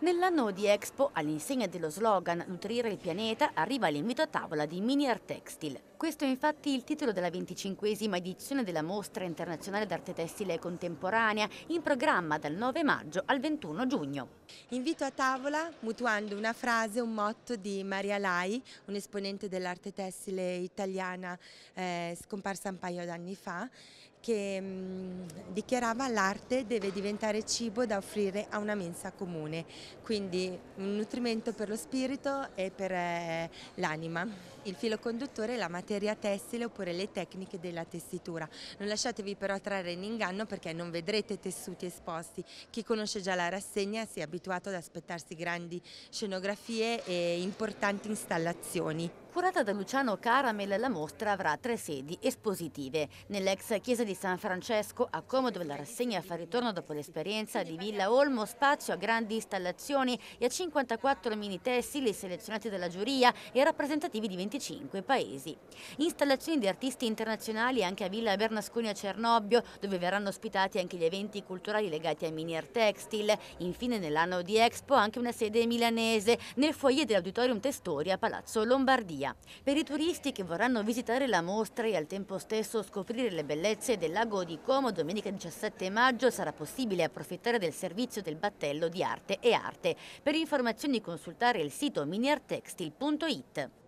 Nell'anno di Expo, all'insegna dello slogan Nutrire il pianeta, arriva l'invito a tavola di Mini Art Textile. Questo è infatti il titolo della venticinquesima edizione della Mostra Internazionale d'Arte Tessile Contemporanea, in programma dal 9 maggio al 21 giugno. Invito a tavola mutuando una frase, un motto di Maria Lai, un esponente dell'arte tessile italiana eh, scomparsa un paio d'anni fa, che mh, mm, dichiarava l'arte deve diventare cibo da offrire a una mensa comune, quindi un nutrimento per lo spirito e per eh, l'anima. Il filo conduttore è la materia materia tessile oppure le tecniche della tessitura. Non lasciatevi però trarre in inganno perché non vedrete tessuti esposti. Chi conosce già la rassegna si è abituato ad aspettarsi grandi scenografie e importanti installazioni. Curata da Luciano Caramel, la mostra avrà tre sedi espositive. Nell'ex chiesa di San Francesco, a Como, dove la rassegna fa ritorno dopo l'esperienza di Villa Olmo, spazio a grandi installazioni e a 54 mini tessili selezionati dalla giuria e rappresentativi di 25 paesi. Installazioni di artisti internazionali anche a Villa Bernasconi a Cernobbio, dove verranno ospitati anche gli eventi culturali legati ai Mini Art Textile. Infine, nell'anno di Expo, anche una sede milanese, nel foyer dell'Auditorium Testori a Palazzo Lombardia. Italia. Per i turisti che vorranno visitare la mostra e al tempo stesso scoprire le bellezze del lago di Como, domenica 17 maggio sarà possibile approfittare del servizio del battello di arte e arte. Per informazioni consultare il sito miniartextil.it.